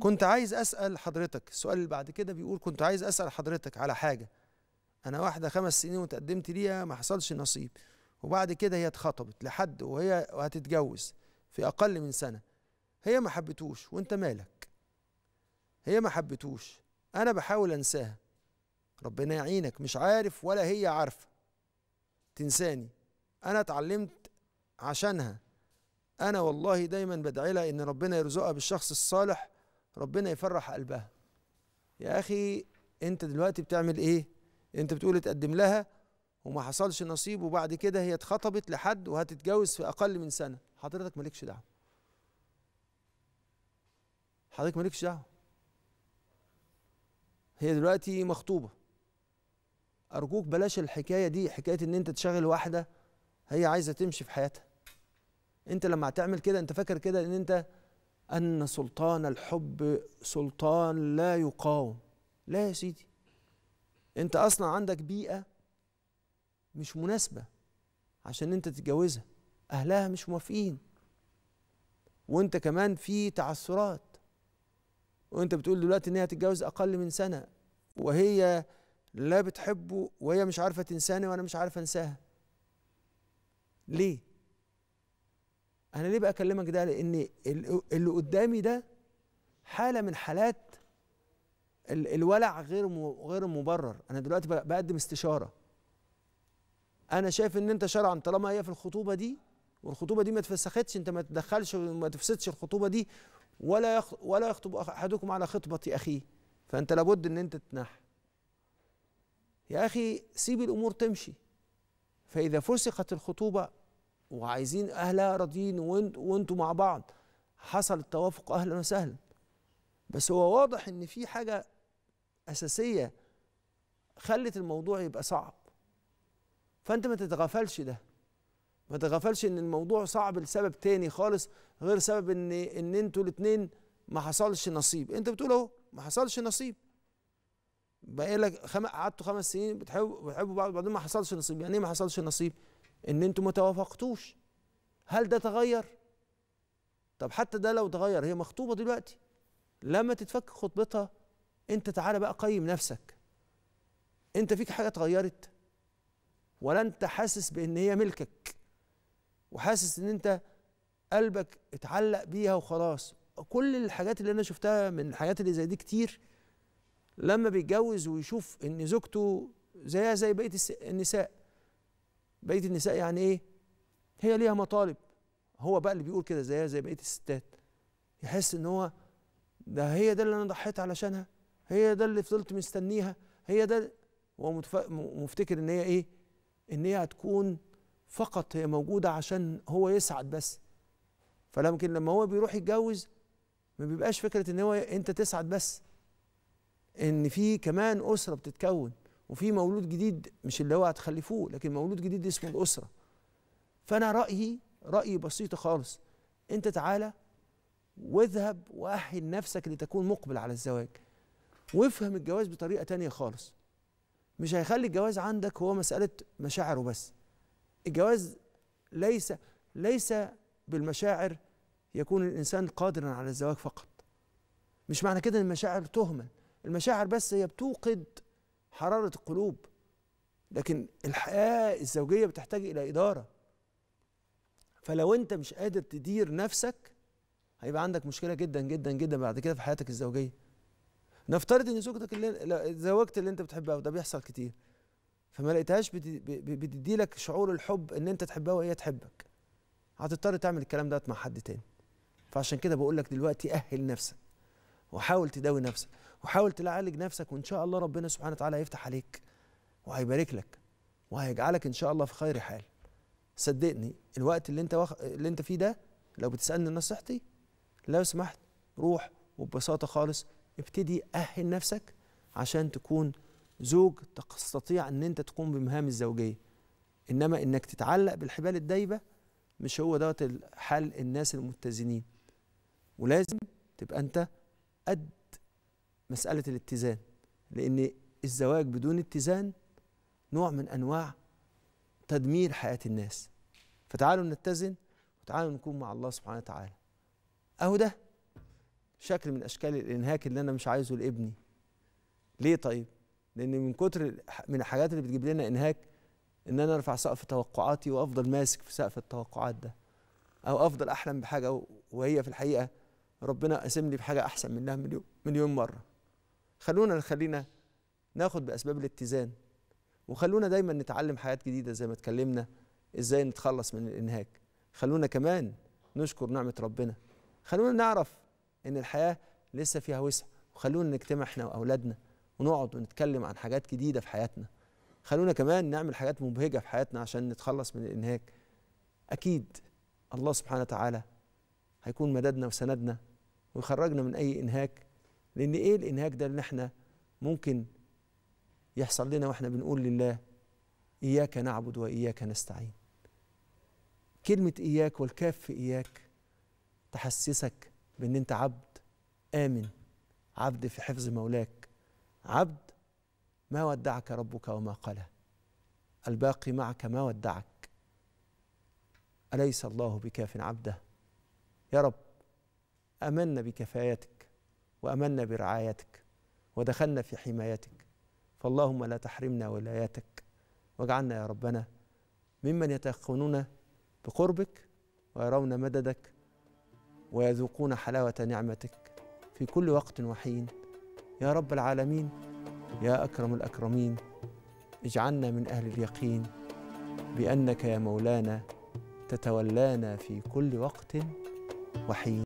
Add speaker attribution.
Speaker 1: كنت عايز اسال حضرتك السؤال اللي بعد كده بيقول كنت عايز اسال حضرتك على حاجه انا واحده خمس سنين وتقدمت ليها ما حصلش نصيب وبعد كده هي اتخطبت لحد وهي وهتتجوز في اقل من سنه هي ما حبتوش وانت مالك هي ما حبتوش انا بحاول انساها ربنا يعينك مش عارف ولا هي عارفه تنساني انا اتعلمت عشانها انا والله دايما بدعي لها ان ربنا يرزقها بالشخص الصالح ربنا يفرح قلبها يا اخي انت دلوقتي بتعمل ايه انت بتقول تقدم لها وما حصلش نصيب وبعد كده هي اتخطبت لحد وهتتجوز في اقل من سنه حضرتك مالكش دعوه حضرتك مالكش دعوه هي دلوقتي مخطوبه ارجوك بلاش الحكايه دي حكايه ان انت تشغل واحده هي عايزه تمشي في حياتها انت لما هتعمل كده انت فاكر كده ان انت أن سلطان الحب سلطان لا يقاوم لا يا سيدي أنت أصلا عندك بيئة مش مناسبة عشان أنت تتجوزها أهلها مش موافقين وأنت كمان في تعثرات وأنت بتقول دلوقتي إن هي هتتجوز أقل من سنة وهي لا بتحبه وهي مش عارفة تنساني وأنا مش عارفة أنساها ليه؟ انا ليه بقى اكلمك ده لان اللي قدامي ده حاله من حالات الولع غير غير مبرر انا دلوقتي بقدم استشاره انا شايف ان انت شرعا طالما هي في الخطوبه دي والخطوبه دي ما اتفسختش انت ما تدخلش وما تفسدش الخطوبه دي ولا ولا يخطب احدكم على خطبه اخيه فانت لابد ان انت تنح يا اخي سيب الامور تمشي فاذا فسخت الخطوبه وعايزين اهلها راضيين وانت وانتوا مع بعض حصل التوافق اهلا وسهلا بس هو واضح ان في حاجه اساسيه خلت الموضوع يبقى صعب فانت ما تتغافلش ده ما تتغافلش ان الموضوع صعب لسبب تاني خالص غير سبب ان ان انتوا الاثنين ما حصلش نصيب انت بتقول اهو ما حصلش نصيب بقى لك خم... قعدتوا خمس سنين بتحبوا بتحبوا بعض وبعدين ما حصلش نصيب يعني ايه ما حصلش نصيب ان انتوا ما توافقتوش هل ده تغير طب حتى ده لو تغير هي مخطوبه دلوقتي لما تتفك خطبتها انت تعالى بقى قيم نفسك انت فيك حاجه اتغيرت ولا انت حاسس بان هي ملكك وحاسس ان انت قلبك اتعلق بيها وخلاص كل الحاجات اللي انا شفتها من الحاجات اللي زي دي كتير لما بيتجوز ويشوف ان زوجته زيها زي بقيه النساء بقيه النساء يعني ايه هي ليها مطالب هو بقى اللي بيقول كده زيها زي بقيه الستات يحس ان هو ده هي ده اللي انا ضحيت علشانها هي ده اللي فضلت مستنيها هي ده هو مفتكر ان هي ايه ان هي هتكون فقط هي موجوده عشان هو يسعد بس فلكن لما هو بيروح يتجوز ما بيبقاش فكره ان هو انت تسعد بس ان في كمان اسره بتتكون وفي مولود جديد مش اللي هو هتخلفوه لكن مولود جديد اسمه الاسره فانا رايي رايي بسيط خالص انت تعالى واذهب واهل نفسك لتكون مقبل على الزواج وافهم الجواز بطريقه تانية خالص مش هيخلي الجواز عندك هو مساله مشاعر وبس الجواز ليس ليس بالمشاعر يكون الانسان قادرا على الزواج فقط مش معنى كده ان المشاعر تهمل المشاعر بس هي بتوقد حراره القلوب لكن الحياه الزوجيه بتحتاج الى اداره فلو انت مش قادر تدير نفسك هيبقى عندك مشكله جدا جدا جدا بعد كده في حياتك الزوجيه نفترض ان زوجتك اللي زوجت اللي انت بتحبها وده بيحصل كتير فما لقيتهاش بتدي لك شعور الحب ان انت تحبها وهي تحبك هتضطر تعمل الكلام دوت مع حد تاني فعشان كده بقول لك دلوقتي اهل نفسك وحاول تداوي نفسك وحاول تعالج نفسك وان شاء الله ربنا سبحانه وتعالى هيفتح عليك وهيبارك لك وهيجعلك ان شاء الله في خير حال صدقني الوقت اللي انت وخ... اللي انت فيه ده لو بتسالني نصيحتي لو سمحت روح وببساطه خالص ابتدي اهل نفسك عشان تكون زوج تستطيع ان انت تقوم بمهام الزوجيه انما انك تتعلق بالحبال الدايبه مش هو دوت حال الناس المتزنين ولازم تبقى انت قد مسألة الاتزان لأن الزواج بدون اتزان نوع من أنواع تدمير حياة الناس فتعالوا نتزن وتعالوا نكون مع الله سبحانه وتعالى أهو ده شكل من أشكال الإنهاك اللي أنا مش عايزه لابني ليه طيب؟ لأن من كتر من الحاجات اللي بتجيب لنا إنهاك إن أنا أرفع سقف توقعاتي وأفضل ماسك في سقف التوقعات ده أو أفضل أحلم بحاجة وهي في الحقيقة ربنا قاسم لي بحاجه احسن منها مليون مليون مره خلونا نخلينا ناخد باسباب الاتزان وخلونا دايما نتعلم حاجات جديده زي ما اتكلمنا ازاي نتخلص من الانهاك خلونا كمان نشكر نعمه ربنا خلونا نعرف ان الحياه لسه فيها وسع وخلونا نجتمع احنا واولادنا ونقعد ونتكلم عن حاجات جديده في حياتنا خلونا كمان نعمل حاجات مبهجه في حياتنا عشان نتخلص من الانهاك اكيد الله سبحانه وتعالى هيكون مددنا وسندنا ويخرجنا من أي إنهاك لأن إيه الإنهاك ده اللي إحنا ممكن يحصل لنا وإحنا بنقول لله إياك نعبد وإياك نستعين كلمة إياك والكاف في إياك تحسسك بأن أنت عبد آمن عبد في حفظ مولاك عبد ما ودعك ربك وما قلى الباقي معك ما ودعك أليس الله بكاف عبده يا رب امنا بكفايتك وامنا برعايتك ودخلنا في حمايتك فاللهم لا تحرمنا ولايتك واجعلنا يا ربنا ممن يتيقنون بقربك ويرون مددك ويذوقون حلاوه نعمتك في كل وقت وحين يا رب العالمين يا اكرم الاكرمين اجعلنا من اهل اليقين بانك يا مولانا تتولانا في كل وقت وحين